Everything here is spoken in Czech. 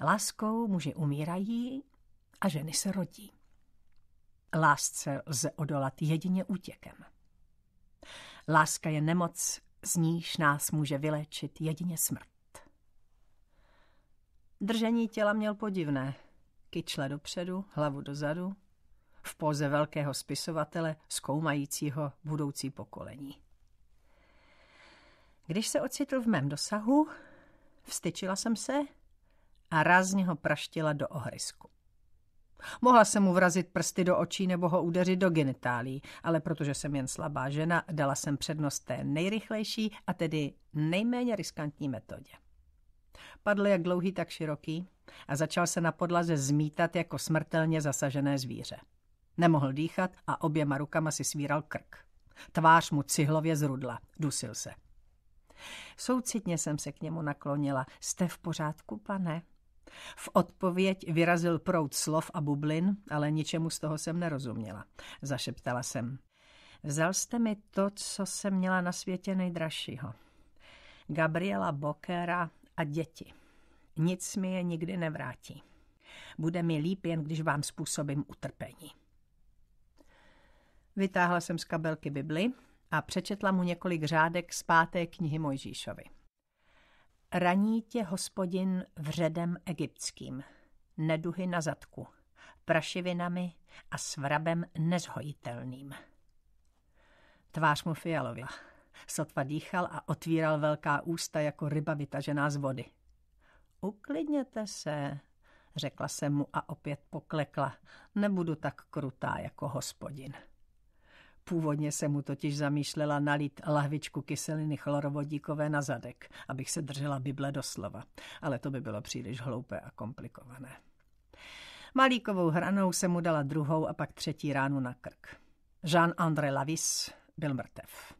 Láskou muži umírají a ženy se rodí. Lásce lze odolat jedině útěkem. Láska je nemoc, z níž nás může vyléčit jedině smrt. Držení těla měl podivné. Kyčle dopředu, hlavu dozadu, v poze velkého spisovatele zkoumajícího budoucí pokolení. Když se ocitl v mém dosahu, vstyčila jsem se a rázně ho praštila do ohrysku. Mohla se mu vrazit prsty do očí nebo ho udeřit do genitálí, ale protože jsem jen slabá žena, dala jsem přednost té nejrychlejší a tedy nejméně riskantní metodě. Padl jak dlouhý, tak široký a začal se na podlaze zmítat jako smrtelně zasažené zvíře. Nemohl dýchat a oběma rukama si svíral krk. Tvář mu cihlově zrudla, dusil se. Soucitně jsem se k němu naklonila. Jste v pořádku, pane? V odpověď vyrazil prout slov a bublin, ale ničemu z toho jsem nerozuměla. Zašeptala jsem. Vzal jste mi to, co jsem měla na světě nejdražšího. Gabriela Bokera a děti. Nic mi je nikdy nevrátí. Bude mi líp, jen když vám způsobím utrpení. Vytáhla jsem z kabelky Bibli a přečetla mu několik řádek z páté knihy Mojžíšovi. Raní tě hospodin vředem egyptským, neduhy na zadku, prašivinami a svrabem nezhojitelným. Tvář mu fialovila. Sotva dýchal a otvíral velká ústa jako ryba vytažená z vody. Uklidněte se, řekla se mu a opět poklekla. Nebudu tak krutá jako hospodin. Původně se mu totiž zamýšlela nalít lahvičku kyseliny chlorovodíkové na zadek, abych se držela Bible doslova, ale to by bylo příliš hloupé a komplikované. Malíkovou hranou se mu dala druhou a pak třetí ránu na krk. Jean-André Lavis byl mrtev.